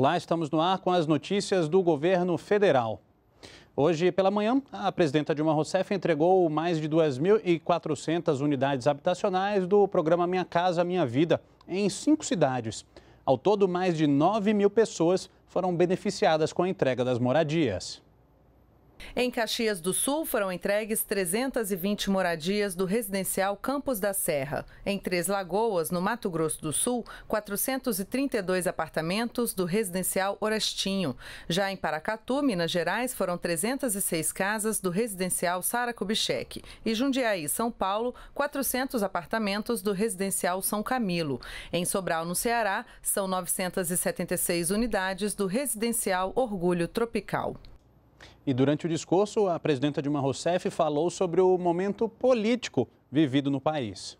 Olá, estamos no ar com as notícias do governo federal. Hoje pela manhã, a presidenta Dilma Rousseff entregou mais de 2.400 unidades habitacionais do programa Minha Casa Minha Vida em cinco cidades. Ao todo, mais de 9 mil pessoas foram beneficiadas com a entrega das moradias. Em Caxias do Sul, foram entregues 320 moradias do residencial Campos da Serra. Em Três Lagoas, no Mato Grosso do Sul, 432 apartamentos do residencial Orestinho. Já em Paracatu, Minas Gerais, foram 306 casas do residencial Sara Kubitschek. E Jundiaí, São Paulo, 400 apartamentos do residencial São Camilo. Em Sobral, no Ceará, são 976 unidades do residencial Orgulho Tropical. E durante o discurso, a presidenta Dilma Rousseff falou sobre o momento político vivido no país.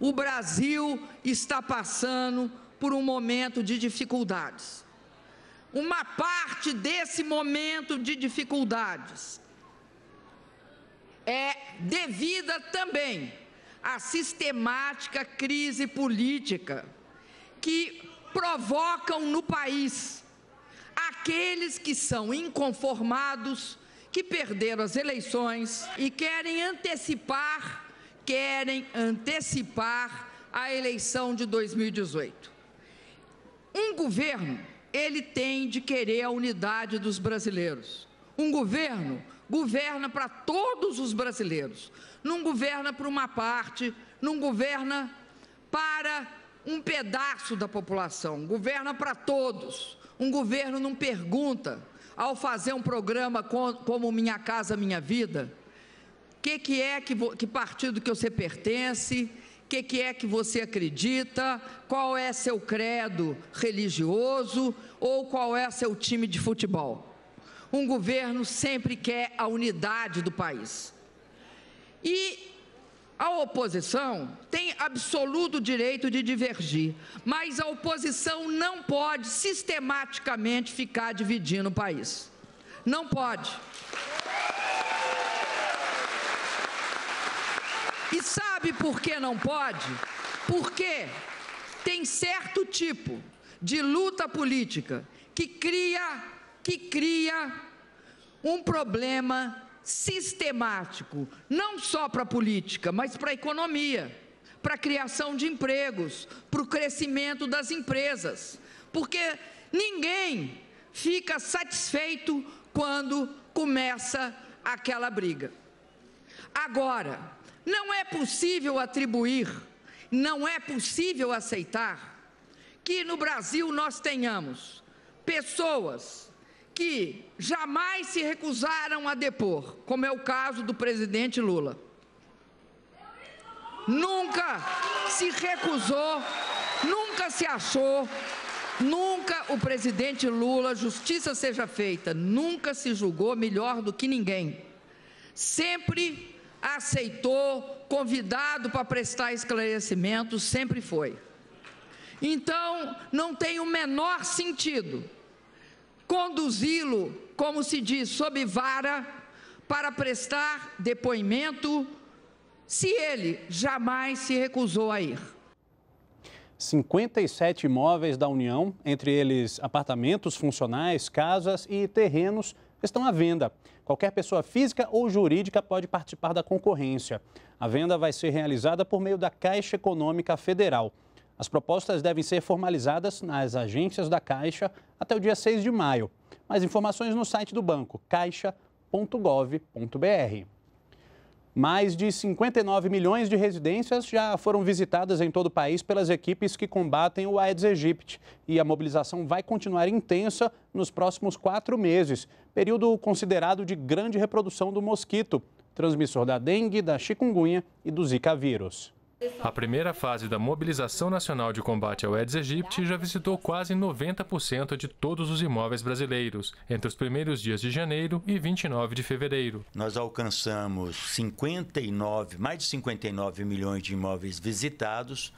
O Brasil está passando por um momento de dificuldades. Uma parte desse momento de dificuldades é devida também à sistemática crise política que provocam no país aqueles que são inconformados, que perderam as eleições e querem antecipar, querem antecipar a eleição de 2018. Um governo, ele tem de querer a unidade dos brasileiros. Um governo governa para todos os brasileiros. Não governa para uma parte, não governa para um pedaço da população, governa para todos. Um governo não pergunta, ao fazer um programa como Minha Casa Minha Vida, que, que é que, que partido que você pertence, o que, que é que você acredita, qual é seu credo religioso ou qual é seu time de futebol. Um governo sempre quer a unidade do país. E a oposição tem absoluto direito de divergir, mas a oposição não pode sistematicamente ficar dividindo o país. Não pode. E sabe por que não pode? Porque tem certo tipo de luta política que cria que cria um problema sistemático, não só para a política, mas para a economia, para a criação de empregos, para o crescimento das empresas. Porque ninguém fica satisfeito quando começa aquela briga. Agora, não é possível atribuir, não é possível aceitar que no Brasil nós tenhamos pessoas que jamais se recusaram a depor, como é o caso do presidente Lula. Nunca se recusou, nunca se achou, nunca o presidente Lula, justiça seja feita, nunca se julgou melhor do que ninguém. Sempre aceitou, convidado para prestar esclarecimento, sempre foi. Então, não tem o menor sentido conduzi-lo, como se diz, sob vara, para prestar depoimento, se ele jamais se recusou a ir. 57 imóveis da União, entre eles apartamentos funcionais, casas e terrenos, estão à venda. Qualquer pessoa física ou jurídica pode participar da concorrência. A venda vai ser realizada por meio da Caixa Econômica Federal. As propostas devem ser formalizadas nas agências da Caixa até o dia 6 de maio. Mais informações no site do banco, caixa.gov.br. Mais de 59 milhões de residências já foram visitadas em todo o país pelas equipes que combatem o Aedes aegypti. E a mobilização vai continuar intensa nos próximos quatro meses, período considerado de grande reprodução do mosquito, transmissor da dengue, da chikungunya e do zika vírus. A primeira fase da Mobilização Nacional de Combate ao Aedes aegypti já visitou quase 90% de todos os imóveis brasileiros, entre os primeiros dias de janeiro e 29 de fevereiro. Nós alcançamos 59, mais de 59 milhões de imóveis visitados,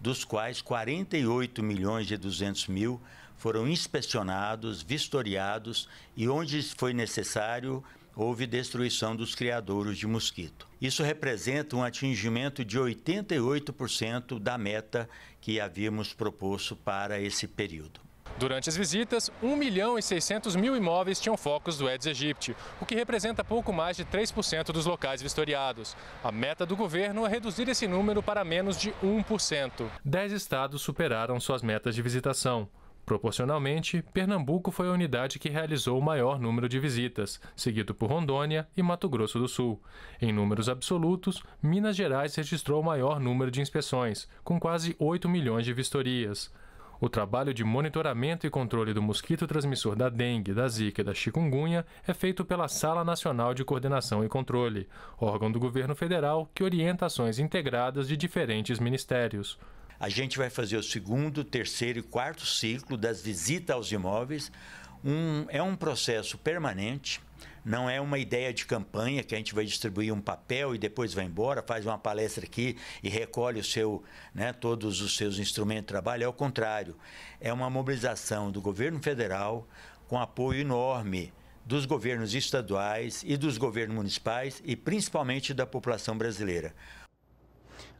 dos quais 48 milhões e 200 mil foram inspecionados, vistoriados e onde foi necessário houve destruição dos criadouros de mosquito. Isso representa um atingimento de 88% da meta que havíamos proposto para esse período. Durante as visitas, 1 milhão e 600 mil imóveis tinham focos do Aedes aegypti, o que representa pouco mais de 3% dos locais vistoriados. A meta do governo é reduzir esse número para menos de 1%. Dez estados superaram suas metas de visitação. Proporcionalmente, Pernambuco foi a unidade que realizou o maior número de visitas, seguido por Rondônia e Mato Grosso do Sul. Em números absolutos, Minas Gerais registrou o maior número de inspeções, com quase 8 milhões de vistorias. O trabalho de monitoramento e controle do mosquito transmissor da dengue, da zika e da chikungunya é feito pela Sala Nacional de Coordenação e Controle, órgão do governo federal que orienta ações integradas de diferentes ministérios. A gente vai fazer o segundo, terceiro e quarto ciclo das visitas aos imóveis. Um, é um processo permanente, não é uma ideia de campanha que a gente vai distribuir um papel e depois vai embora, faz uma palestra aqui e recolhe o seu, né, todos os seus instrumentos de trabalho. É o contrário, é uma mobilização do governo federal com apoio enorme dos governos estaduais e dos governos municipais e principalmente da população brasileira.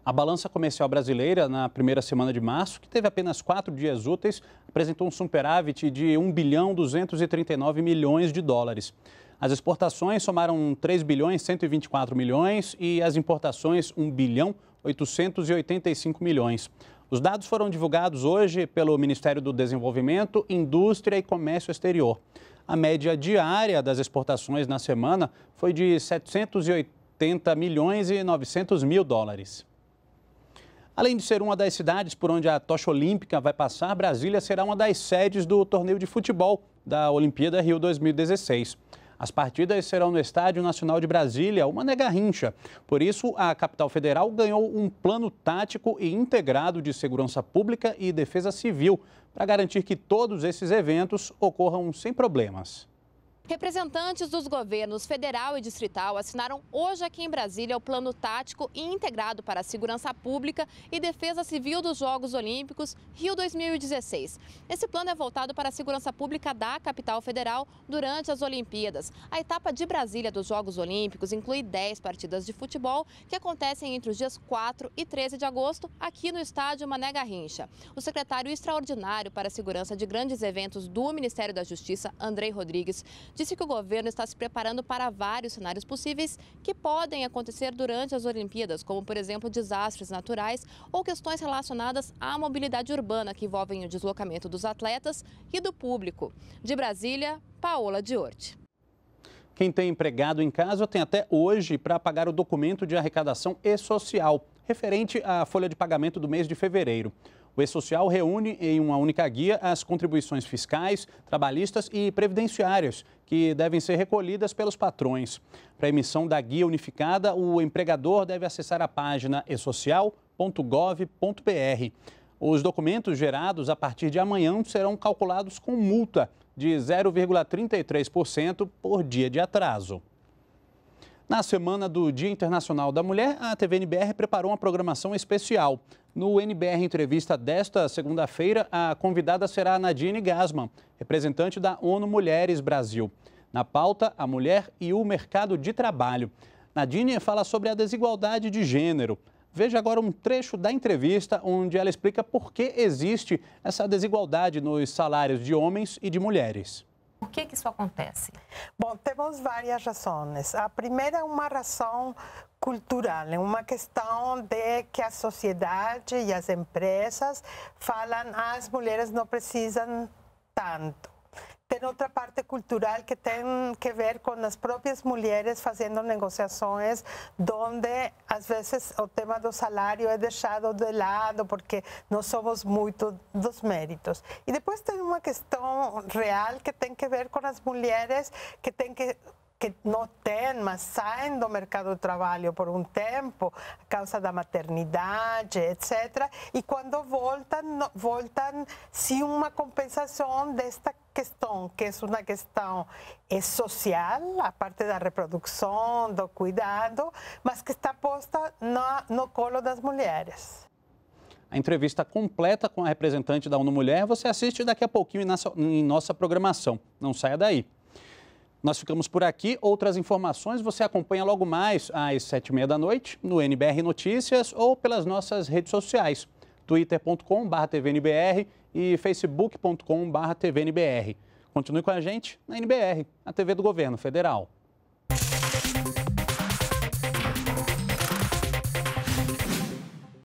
A balança comercial brasileira, na primeira semana de março, que teve apenas quatro dias úteis, apresentou um superávit de 1 bilhão 239 milhões de dólares. As exportações somaram 3 bilhões 124 milhões e as importações 1 bilhão 885 milhões. Os dados foram divulgados hoje pelo Ministério do Desenvolvimento, Indústria e Comércio Exterior. A média diária das exportações na semana foi de 780 milhões e 900 mil dólares. Além de ser uma das cidades por onde a tocha olímpica vai passar, Brasília será uma das sedes do torneio de futebol da Olimpíada Rio 2016. As partidas serão no Estádio Nacional de Brasília, uma negarrincha. Por isso, a capital federal ganhou um plano tático e integrado de segurança pública e defesa civil para garantir que todos esses eventos ocorram sem problemas. Representantes dos governos federal e distrital assinaram hoje aqui em Brasília o Plano Tático e Integrado para a Segurança Pública e Defesa Civil dos Jogos Olímpicos Rio 2016. Esse plano é voltado para a segurança pública da capital federal durante as Olimpíadas. A etapa de Brasília dos Jogos Olímpicos inclui 10 partidas de futebol que acontecem entre os dias 4 e 13 de agosto aqui no estádio Mané Garrincha. O secretário extraordinário para a segurança de grandes eventos do Ministério da Justiça, Andrei Rodrigues, disse que o governo está se preparando para vários cenários possíveis que podem acontecer durante as Olimpíadas, como, por exemplo, desastres naturais ou questões relacionadas à mobilidade urbana, que envolvem o deslocamento dos atletas e do público. De Brasília, Paola Diorte. Quem tem empregado em casa tem até hoje para pagar o documento de arrecadação e social, referente à folha de pagamento do mês de fevereiro. O E-Social reúne em uma única guia as contribuições fiscais, trabalhistas e previdenciárias que devem ser recolhidas pelos patrões. Para a emissão da guia unificada, o empregador deve acessar a página esocial.gov.br. Os documentos gerados a partir de amanhã serão calculados com multa de 0,33% por dia de atraso. Na semana do Dia Internacional da Mulher, a TV NBR preparou uma programação especial. No NBR Entrevista desta segunda-feira, a convidada será Nadine Gasman, representante da ONU Mulheres Brasil. Na pauta, a mulher e o mercado de trabalho. Nadine fala sobre a desigualdade de gênero. Veja agora um trecho da entrevista onde ela explica por que existe essa desigualdade nos salários de homens e de mulheres. Por que, que isso acontece? Bom, temos várias razões. A primeira é uma razão cultural, é uma questão de que a sociedade e as empresas falam ah, as mulheres não precisam tanto tem outra parte cultural que tem que ver com as próprias mulheres fazendo negociações, onde às vezes o tema do salário é deixado de lado porque não somos muito dos méritos. E depois tem uma questão real que tem que ver com as mulheres que têm que que não têm, mas saem do mercado de trabalho por um tempo, a causa da maternidade, etc. E quando voltam, voltam sem uma compensação desta questão, que é uma questão social, a parte da reprodução, do cuidado, mas que está posta no, no colo das mulheres. A entrevista completa com a representante da ONU Mulher você assiste daqui a pouquinho em nossa, em nossa programação. Não saia daí. Nós ficamos por aqui. Outras informações você acompanha logo mais às sete e meia da noite no NBR Notícias ou pelas nossas redes sociais, twitter.com/tvnbr e facebook.com/tvnbr. Continue com a gente na NBR, a TV do Governo Federal.